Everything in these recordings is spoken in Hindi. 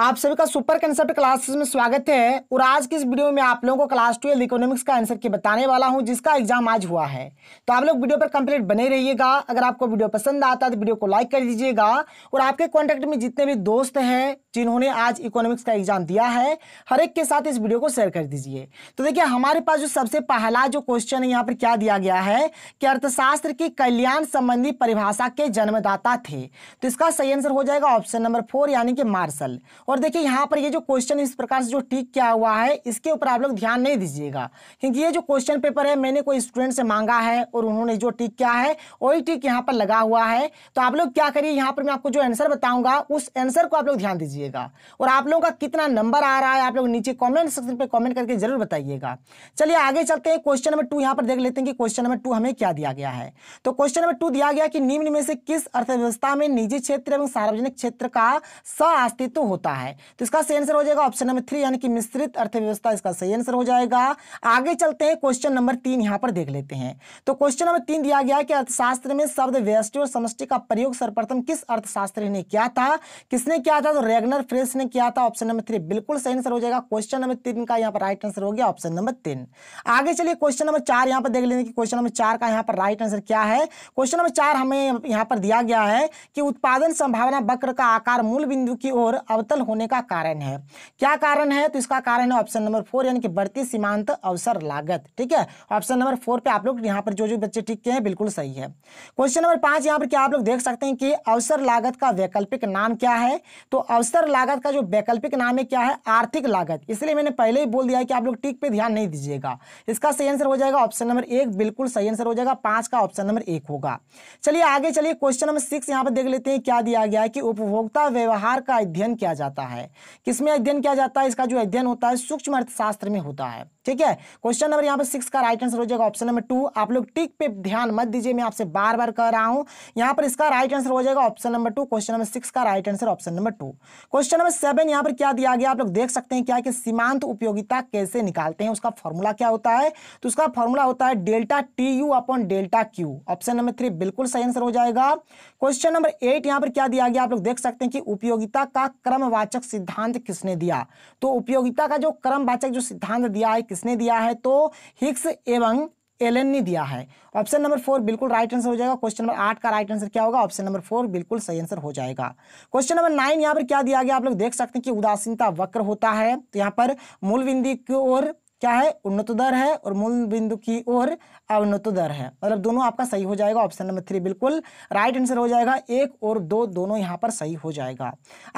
आप सभी का सुपर कंसेप्ट क्लासेस में स्वागत है और आज की इस वीडियो में आप लोगों को क्लास ट्वेल्व इकोनॉमिक्स का आंसर के बताने वाला हूं जिसका एग्जाम आज हुआ है तो आप लोग वीडियो पर कंप्लीट बने रहिएगा अगर आपको वीडियो पसंद आता है तो वीडियो को लाइक कर दीजिएगा और आपके कॉन्टेक्ट में जितने भी दोस्त हैं जिन्होंने आज इकोनॉमिक्स का एग्जाम दिया है हर एक के साथ इस वीडियो को शेयर कर दीजिए तो देखिए हमारे पास जो सबसे पहला जो क्वेश्चन है यहाँ पर क्या दिया गया है कि अर्थशास्त्र की कल्याण संबंधी परिभाषा के जन्मदाता थे तो इसका सही आंसर हो जाएगा ऑप्शन नंबर फोर यानी कि मार्शल और देखिए यहाँ पर ये जो क्वेश्चन इस प्रकार से जो ठीक किया हुआ है इसके ऊपर आप लोग ध्यान नहीं दीजिएगा क्योंकि ये जो क्वेश्चन पेपर है मैंने कोई स्टूडेंट से मांगा है और उन्होंने जो टिक किया है वही टिक यहाँ पर लगा हुआ है तो आप लोग क्या करिए यहाँ पर मैं आपको जो आंसर बताऊंगा उस आंसर को आप लोग ध्यान दीजिएगा और आप लोगों का कितना नंबर आ रहा है आप लोग नीचे कॉमेंट सेक्शन पर कॉमेंट करके जरूर बताइएगा चलिए आगे चलते हैं क्वेश्चन नंबर टू यहाँ पर देख लेते हैं कि क्वेश्चन नंबर टू हमें क्या दिया गया है तो क्वेश्चन नंबर टू दिया गया कि निम्न में से किस अर्थव्यवस्था में निजी क्षेत्र एवं सार्वजनिक क्षेत्र का सअस्तित्व अस्तित्व होता अर्थव्यवस्था है तो इसका सही आंसर हो जाएगा ऑप्शन नंबर थ्री यानी कि मिश्रित अर्थव्यवस्था इसका सही आंसर हो जाएगा आगे चलते हैं क्वेश्चन नंबर तीन यहाँ पर देख लेते हैं तो क्वेश्चन नंबर तीन दिया गया कि अर्थशास्त्र में शब्द व्यष्टि और समष्टि का प्रयोग सर्वप्रथम किस अर्थशास्त्र ने किया था किसने किया था तो रेगनर फ्रेस ने किया था ऑप्शन नंबर थ्री बिल्कुल सही आंसर हो जाएगा क्वेश्चन नंबर तीन का यहाँ पर राइट आंसर हो गया ऑप्शन नंबर तीन आगे चलिए क्वेश्चन नंबर चार यहाँ पर देख लेते हैं क्वेश्चन नंबर चार का यहाँ पर राइट आंसर क्या है क्वेश्चन नंबर चार हमें यहाँ पर दिया गया है कि उत्पादन संभावना वक्र का आकार मूल बिंदु की ओर अवतल विफल होने का कारण है क्या कारण है तो इसका कारण है ऑप्शन नंबर फोर यानी कि बढ़ती सीमांत अवसर लागत ठीक है ऑप्शन नंबर फोर पे आप लोग यहाँ पर जो जो बच्चे टिक के हैं बिल्कुल सही है क्वेश्चन नंबर पांच यहाँ पर क्या आप लोग देख सकते हैं कि अवसर लागत का वैकल्पिक नाम क्या है तो अवसर लागत का जो वैकल्पिक नाम है क्या है आर्थिक लागत इसलिए मैंने पहले ही बोल दिया कि आप लोग टिक पे ध्यान नहीं दीजिएगा इसका सही आंसर हो जाएगा ऑप्शन नंबर एक बिल्कुल सही आंसर हो जाएगा पांच का ऑप्शन नंबर एक होगा चलिए आगे चलिए क्वेश्चन नंबर सिक्स यहाँ पर देख लेते हैं क्या दिया गया है कि उपभोक्ता व्यवहार का अध्ययन किया जाता जाता है किसमें अध्ययन किया जाता है इसका जो अध्ययन होता है सूक्ष्म अर्थशास्त्र में होता है ठीक है क्वेश्चन नंबर यहाँ पर सिक्स का राइट आंसर हो जाएगा ऑप्शन नंबर टू आप लोग टिक पे ध्यान मत दीजिए मैं आपसे बार बार कह रहा हूँ यहाँ पर इसका राइट आंसर हो जाएगा option number two question number six का right answer option number two question number seven यहाँ पर क्या दिया गया आप लोग देख सकते हैं क्या कि सीमांत उपयोगिता कैसे निकालते हैं उसका फॉर्मूला क्या होता है तो उसका फॉर्मूला होता है delta T U upon delta Q option number three बिल्कुल सही आंसर हो जाएगा क्वेश्चन नंबर एट यहाँ पर क्या दिया गया आप लोग देख सकते हैं कि उपयोगिता का क्रमवाचक सिद्धांत किसने दिया तो उपयोगिता का जो क्रमवाचक जो सिद्धांत दिया है किसने दिया है तो हिक्स एवं एलन ने दिया है ऑप्शन नंबर फोर बिल्कुल राइट आंसर हो जाएगा क्वेश्चन नंबर आठ का राइट आंसर क्या होगा ऑप्शन नंबर फोर बिल्कुल सही आंसर हो जाएगा क्वेश्चन नंबर नाइन यहाँ पर क्या दिया गया आप लोग देख सकते हैं कि उदासीनता वक्र होता है तो यहाँ पर मूल बिंदी की ओर क्या है उन्नत दर है और मूल बिंदु की ओर अवनत दर है मतलब दोनों आपका सही हो जाएगा ऑप्शन नंबर थ्री बिल्कुल राइट आंसर हो जाएगा एक और दो दोनों यहां पर सही हो जाएगा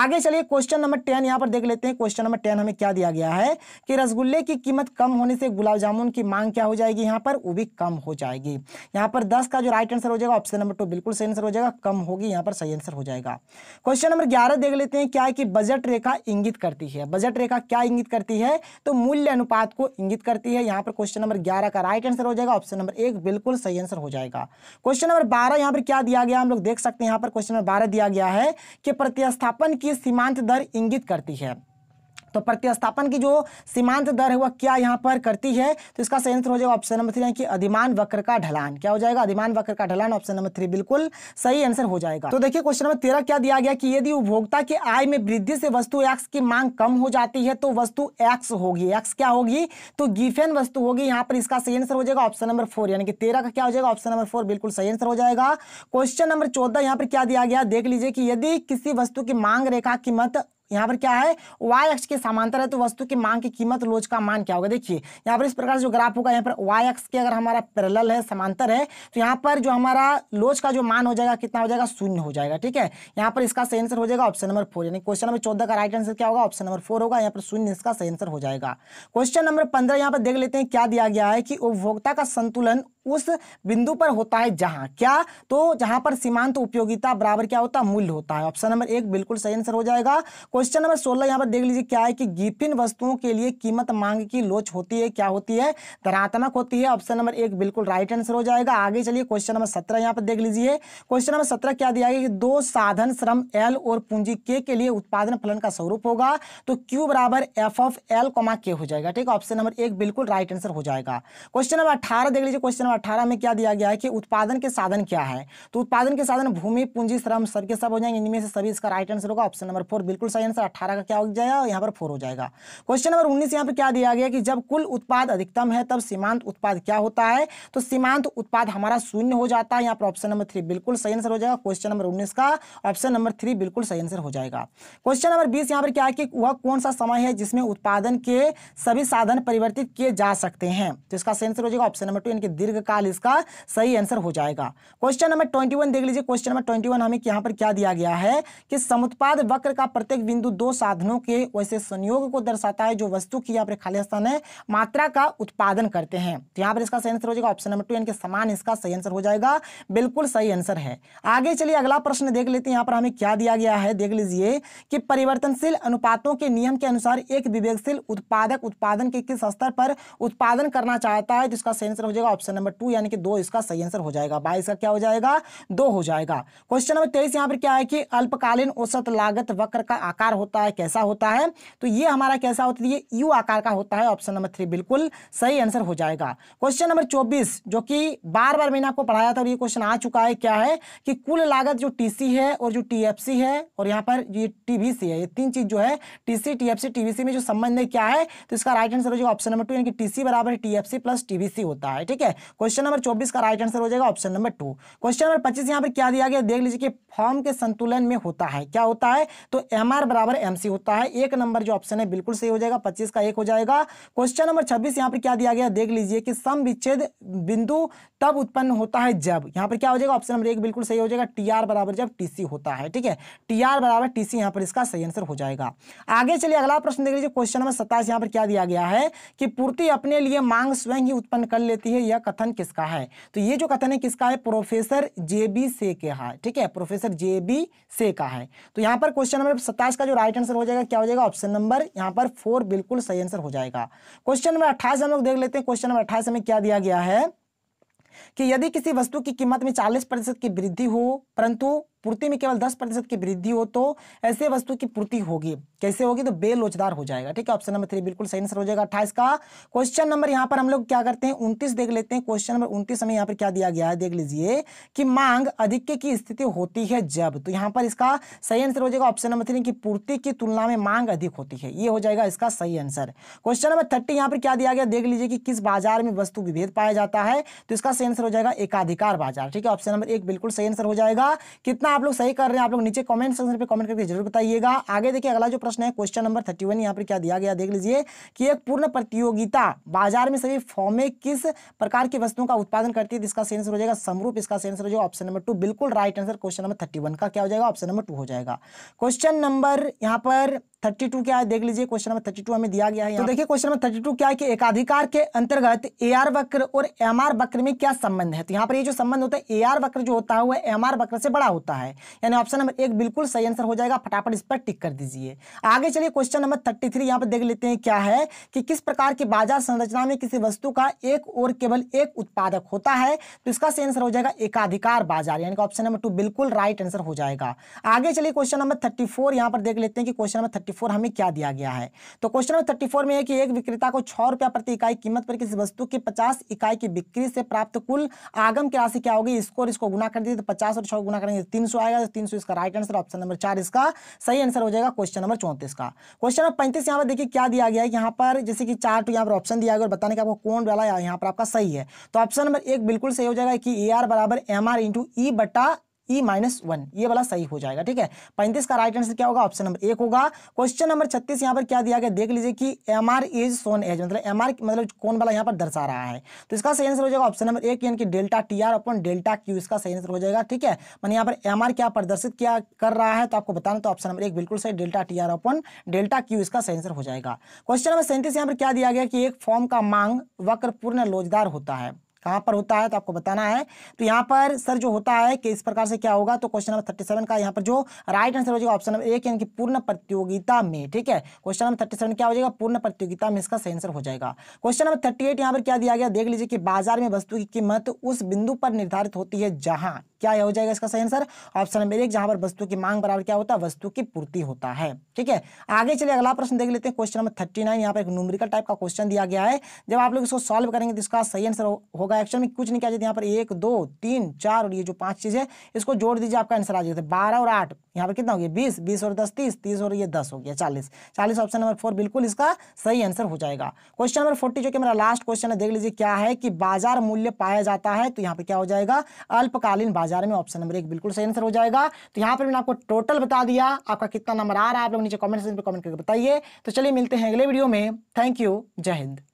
आगे चलिए क्वेश्चन नंबर टेन यहां पर देख लेते हैं क्वेश्चन नंबर टेन हमें क्या दिया गया है कि रसगुल्ले की कीमत कम होने से गुलाब जामुन की मांग क्या हो जाएगी यहाँ पर वो भी कम हो जाएगी यहाँ पर दस का जो राइट आंसर हो जाएगा ऑप्शन नंबर टू बिल्कुल सही आंसर हो जाएगा कम होगी यहाँ पर सही आंसर हो जाएगा क्वेश्चन नंबर ग्यारह देख लेते हैं क्या है कि बजट रेखा इंगित करती है बजट रेखा क्या इंगित करती है तो मूल्य अनुपात को इंगित करती है यहाँ पर क्वेश्चन नंबर ग्यारह का राइट आंसर हो जाएगा ऑप्शन नंबर एक बिल्कुल सही आंसर हो जाएगा क्वेश्चन नंबर बारह यहाँ पर क्या दिया गया हम लोग देख सकते हैं यहाँ पर क्वेश्चन नंबर बारह दिया गया है कि प्रतिस्थापन की सीमांत दर इंगित करती है तो प्रतिस्थापन की जो सीमांत दर है वह क्या यहाँ पर करती है तो इसका सही हो जाएगा ऑप्शन नंबर थ्री यानी कि अधिमान वक्र का ढलान क्या हो जाएगा अधिमान वक्र का ढलान ऑप्शन नंबर थ्री बिल्कुल सही आंसर हो जाएगा तो देखिए क्वेश्चन नंबर तेरह क्या दिया गया कि यदि उपभोक्ता के आय में वृद्धि से वस्तु एक्स की मांग कम हो जाती है तो वस्तु एक्स होगी एक्स क्या होगी तो गिफेन वस्तु होगी यहाँ पर इसका सही आंसर हो जाएगा ऑप्शन नंबर फोर यानी कि तेरह का क्या हो जाएगा ऑप्शन नंबर फोर बिल्कुल सही आंसर हो जाएगा क्वेश्चन नंबर चौदह यहाँ पर क्या दिया गया देख लीजिए कि यदि किसी वस्तु की मांग रेखा कीमत यहाँ पर क्या है वाई एक्स के समांतर है तो वस्तु की मांग की कीमत लोच का मान क्या होगा देखिए यहाँ पर इस प्रकार जो ग्राफ होगा यहाँ पर वाई एक्स के अगर हमारा पैरेलल है समांतर है तो यहाँ पर जो हमारा लोच का जो मान हो जाएगा कितना हो जाएगा शून्य हो जाएगा ठीक है यहाँ पर इसका सही आंसर हो जाएगा ऑप्शन नंबर फोर यानी क्वेश्चन नंबर चौदह का राइट आंसर क्या होगा ऑप्शन नंबर फोर होगा यहाँ पर शून्य इसका सही आंसर हो जाएगा क्वेश्चन नंबर पंद्रह यहाँ पर देख लेते हैं क्या दिया गया है कि उपभोक्ता का संतुलन उस बिंदु पर होता है जहां क्या तो जहां पर सीमांत उपयोगिता बराबर क्या होता है मूल्य होता है ऑप्शन नंबर एक बिल्कुल सही आंसर हो जाएगा क्वेश्चन नंबर सोलह यहां पर देख लीजिए क्या है कि गिफिन वस्तुओं के लिए कीमत मांग की लोच होती है क्या होती है धनात्मक होती है ऑप्शन नंबर एक बिल्कुल राइट आंसर हो जाएगा आगे चलिए क्वेश्चन नंबर सत्रह यहाँ पर देख लीजिए क्वेश्चन नंबर सत्रह क्या दिया गया कि दो साधन श्रम एल और पूंजी के के लिए उत्पादन फलन का स्वरूप होगा तो क्यू बराबर एफ ऑफ एल कोमा के हो जाएगा ठीक है ऑप्शन नंबर एक बिल्कुल राइट आंसर हो जाएगा क्वेश्चन नंबर अठारह देख लीजिए क्वेश्चन अठारह में क्या दिया गया है कि उत्पादन के साधन क्या है तो उत्पादन के साधन भूमि पूंजी श्रम सर के सब हो जाएंगे इनमें से सभी इसका राइट आंसर होगा ऑप्शन नंबर फोर बिल्कुल सही आंसर अठारह का क्या हो जाएगा यहाँ पर फोर हो जाएगा क्वेश्चन नंबर उन्नीस यहाँ पर क्या दिया गया कि जब कुल उत्पाद अधिकतम है तब सीमांत उत्पाद क्या होता है तो सीमांत उत्पाद हमारा शून्य हो जाता है यहाँ पर ऑप्शन नंबर थ्री बिल्कुल सही आंसर हो जाएगा क्वेश्चन नंबर उन्नीस का ऑप्शन नंबर थ्री बिल्कुल सही आंसर हो जाएगा क्वेश्चन नंबर बीस यहाँ पर क्या है कि वह कौन सा समय है जिसमें उत्पादन के सभी साधन परिवर्तित किए जा सकते हैं तो इसका सही आंसर हो जाएगा ऑप्शन नंबर टू इनके दीर्घ काल इसका सही आंसर हो जाएगा क्वेश्चन नंबर ट्वेंटी देख लीजिए क्वेश्चन नंबर ट्वेंटी हमें यहाँ पर क्या दिया गया है कि समुत्पाद वक्र का प्रत्येक बिंदु दो साधनों के वैसे संयोग को दर्शाता है जो वस्तु की यहाँ पर खाली स्थान है मात्रा का उत्पादन करते हैं तो यहाँ पर इसका सही आंसर हो जाएगा ऑप्शन नंबर टू यानी समान इसका सही आंसर हो जाएगा बिल्कुल सही आंसर है आगे चलिए अगला प्रश्न देख लेते हैं यहाँ पर हमें क्या दिया गया है देख लीजिए कि परिवर्तनशील अनुपातों के नियम के अनुसार एक विवेकशील उत्पादक उत्पादन के किस स्तर पर उत्पादन करना चाहता है तो इसका सही आंसर हो जाएगा ऑप्शन नंबर टू यानी कि दो इसका सही आंसर हो जाएगा बाईस का क्या हो जाएगा दो हो जाएगा क्वेश्चन नंबर तेईस यहाँ पर क्या है कि अल्पकालीन औसत लागत वक्र का आकार होता है कैसा होता है तो ये हमारा कैसा होता है ये यू आकार का होता है ऑप्शन नंबर थ्री बिल्कुल सही आंसर हो जाएगा क्वेश्चन नंबर चौबीस जो कि बार बार मैंने आपको पढ़ाया था और ये क्वेश्चन आ चुका है क्या है कि कुल लागत जो टीसी है और जो टीएफसी है और यहाँ पर ये टीबीसी है ये तीन चीज जो है टीसी टीएफसी टीबीसी में जो संबंध है क्या है तो इसका राइट आंसर हो जाएगा ऑप्शन नंबर टू यानी कि टीसी बराबर टीएफसी प्लस टीबीसी होता है ठीक है क्वेश्चन नंबर चौबीस का राइट आंसर हो जाएगा option number two question number पच्चीस यहाँ पर क्या दिया गया देख लीजिए कि फॉर्म के संतुलन में होता है क्या होता है तो एम बराबर एम होता है एक नंबर जो ऑप्शन है बिल्कुल सही हो जाएगा पच्चीस का एक हो जाएगा क्वेश्चन नंबर छब्बीस यहाँ पर क्या दिया गया देख लीजिए कि सम विच्छेद बिंदु तब उत्पन्न होता है जब यहाँ पर क्या हो जाएगा ऑप्शन नंबर एक बिल्कुल सही हो जाएगा टी बराबर जब टी होता है ठीक है टी बराबर टी यहाँ पर इसका सही आंसर हो जाएगा आगे चलिए अगला प्रश्न देख लीजिए क्वेश्चन नंबर सत्ताईस यहाँ पर क्या दिया गया है कि पूर्ति अपने लिए मांग स्वयं ही उत्पन्न कर लेती है यह कथन कथन किसका है तो ये जो कथन है किसका है प्रोफेसर जे बी से के है ठीक है प्रोफेसर जे बी से का है तो यहाँ पर क्वेश्चन नंबर सत्ताईस का जो राइट आंसर हो जाएगा क्या हो जाएगा ऑप्शन नंबर यहाँ पर फोर बिल्कुल सही आंसर हो जाएगा क्वेश्चन नंबर अट्ठाईस हम लोग देख लेते हैं क्वेश्चन नंबर अट्ठाईस में क्या दिया गया है कि यदि किसी वस्तु की कीमत में 40 प्रतिशत की वृद्धि हो परंतु पूर्ति में केवल दस प्रतिशत की वृद्धि हो तो ऐसे वस्तु की पूर्ति होगी कैसे होगी तो बेलोचदार हो जाएगा ठीक है ऑप्शन नंबर थ्री बिल्कुल सही आंसर हो जाएगा अट्ठाइस का क्वेश्चन नंबर यहाँ पर हम लोग क्या करते हैं उन्तीस देख लेते हैं क्वेश्चन नंबर उन्तीस हमें यहाँ पर क्या दिया गया है देख लीजिए कि मांग अधिक की स्थिति होती है जब तो यहाँ पर इसका सही आंसर हो जाएगा ऑप्शन नंबर थ्री की पूर्ति की तुलना में मांग अधिक होती है ये हो जाएगा इसका सही आंसर क्वेश्चन नंबर थर्टी यहाँ पर क्या दिया गया देख लीजिए कि किस बाजार में वस्तु विभेद पाया जाता है तो इसका सही आंसर हो जाएगा एकाधिकार बाजार ठीक है ऑप्शन नंबर एक बिल्कुल सही आंसर हो जाएगा कितना आप लोग सही कर रहे हैं आप लोग नीचे कमेंट सेक्शन पे कमेंट करके जरूर बताइएगा आगे देखिए अगला जो प्रश्न है क्वेश्चन नंबर थर्टी वन यहाँ पर क्या दिया गया देख लीजिए कि एक पूर्ण प्रतियोगिता बाजार में सभी फॉर्मे किस प्रकार की वस्तुओं का उत्पादन करती है इसका सेंसर हो जाएगा समरूप इसका सेंसर हो जाएगा ऑप्शन नंबर टू बिल्कुल right answer question number thirty का क्या हो जाएगा ऑप्शन नंबर टू हो जाएगा क्वेश्चन नंबर यहाँ पर थर्टी क्या है देख लीजिए क्वेश्चन नंबर थर्टी हमें दिया गया है तो देखिए क्वेश्चन नंबर थर्टी क्या है कि एकाधिकार के अंतर्गत ए आर वक्र और एम आर वक्र में क्या संबंध है तो यहाँ पर ये जो संबंध होता है ए आर वक्र जो होता है वह एम आर वक्र से बड़ा होता है है यानी ऑप्शन नंबर एक बिल्कुल सही आंसर हो जाएगा फटाफट इस पर टिक कर दीजिए आगे चलिए क्वेश्चन नंबर थर्टी थ्री यहाँ पर देख लेते हैं क्या है कि किस प्रकार की बाजार संरचना में किसी वस्तु का एक और केवल एक उत्पादक होता है तो इसका सही आंसर हो जाएगा एकाधिकार बाजार यानी कि ऑप्शन नंबर टू बिल्कुल राइट आंसर हो जाएगा आगे चलिए क्वेश्चन नंबर थर्टी फोर यहाँ पर देख लेते हैं कि क्वेश्चन नंबर थर्टी फोर हमें क्या दिया गया है तो क्वेश्चन नंबर थर्टी फोर में है कि एक विक्रेता को छह रुपया प्रति इकाई कीमत पर किसी वस्तु की पचास इकाई की बिक्री से प्राप्त कुल आगम की राशि क्या होगी इसको इसको गुना कर दिए तो पचास और छह गुना करेंगे तीन तीन सौ आएगा तो तीन सौ इसका राइट आंसर ऑप्शन नंबर चार इसका सही आंसर हो जाएगा क्वेश्चन नंबर चौंतीस का क्वेश्चन नंबर पैंतीस यहाँ पर देखिए क्या दिया गया है यहाँ पर जैसे कि चार टू यहाँ पर ऑप्शन दिया गया और बताने का आपको कौन वाला यहाँ पर आपका सही है तो ऑप्शन नंबर एक बिल्कुल सही हो जाएगा कि ए आर बराबर एम आर इंटू ई बटा ई माइनस वन ये वाला सही हो जाएगा ठीक है पैंतीस का राइट आंसर क्या होगा ऑप्शन नंबर एक होगा क्वेश्चन नंबर छत्तीस यहाँ पर क्या दिया गया देख लीजिए कि M R is shown as मतलब एम आर मतलब कौन वाला यहाँ पर दर्शा रहा है तो इसका सही आंसर हो जाएगा ऑप्शन नंबर एक यानी कि delta T R upon delta Q इसका सही आंसर हो जाएगा ठीक है मैंने यहाँ पर एम आर क्या प्रदर्शित किया कर रहा है तो आपको बताना तो ऑप्शन नंबर एक बिल्कुल सही delta T R upon delta Q इसका सही आंसर हो जाएगा क्वेश्चन नंबर सैंतीस यहाँ पर क्या दिया गया कि एक फॉर्म का मांग वक्रपूर्ण लोजदार होता है कहां पर होता है तो आपको बताना है तो यहां पर सर जो होता है कि इस प्रकार से क्या होगा तो क्वेश्चन नंबर थर्टी सेवन का यहां पर जो राइट आंसर हो जाएगा ऑप्शन नंबर एक यानी कि पूर्ण प्रतियोगिता में ठीक है क्वेश्चन नंबर थर्टी सेवन क्या हो जाएगा पूर्ण प्रतियोगिता में इसका सही आंसर हो जाएगा क्वेश्चन नंबर थर्टी एट यहां पर क्या दिया गया देख लीजिए कि बाजार में वस्तु की कीमत उस बिंदु पर निर्धारित होती है जहां क्या हो जाएगा इसका सही आंसर ऑप्शन नंबर एक जहां पर वस्तु की मांग बराबर क्या होता है वस्तु की पूर्ति होता है ठीक है आगे चलिए अगला प्रश्न देख लेते हैं क्वेश्चन नंबर थर्टी नाइन यहाँ पर एक न्यूमरिकल टाइप का क्वेश्चन दिया गया है जब आप लोग इसको सॉल्व करेंगे तो इसका सही आंसर हो होगा एक्शन में कुछ नहीं किया जाता यहाँ पर एक दो तीन चार और ये जो पांच चीज़ है इसको जोड़ दीजिए आपका आंसर आ जाएगा तो बारह और आठ यहाँ पर कितना हो गया बीस बीस और दस तीस तीस और ये दस हो गया चालीस चालीस ऑप्शन नंबर फोर बिल्कुल इसका सही आंसर हो जाएगा क्वेश्चन नंबर फोर्टी जो कि मेरा लास्ट क्वेश्चन है देख लीजिए क्या है कि बाजार मूल्य पाया जाता है तो यहाँ पर क्या हो जाएगा अल्पकालीन बाजार में ऑप्शन नंबर एक बिल्कुल सही आंसर हो जाएगा तो यहाँ पर मैंने आपको टोटल बता दिया आपका कितना नंबर आ रहा है आप लोग नीचे कॉमेंट सेक्शन पर कॉमेंट करके बताइए तो चलिए मिलते हैं अगले वीडियो में थैंक यू जय हिंद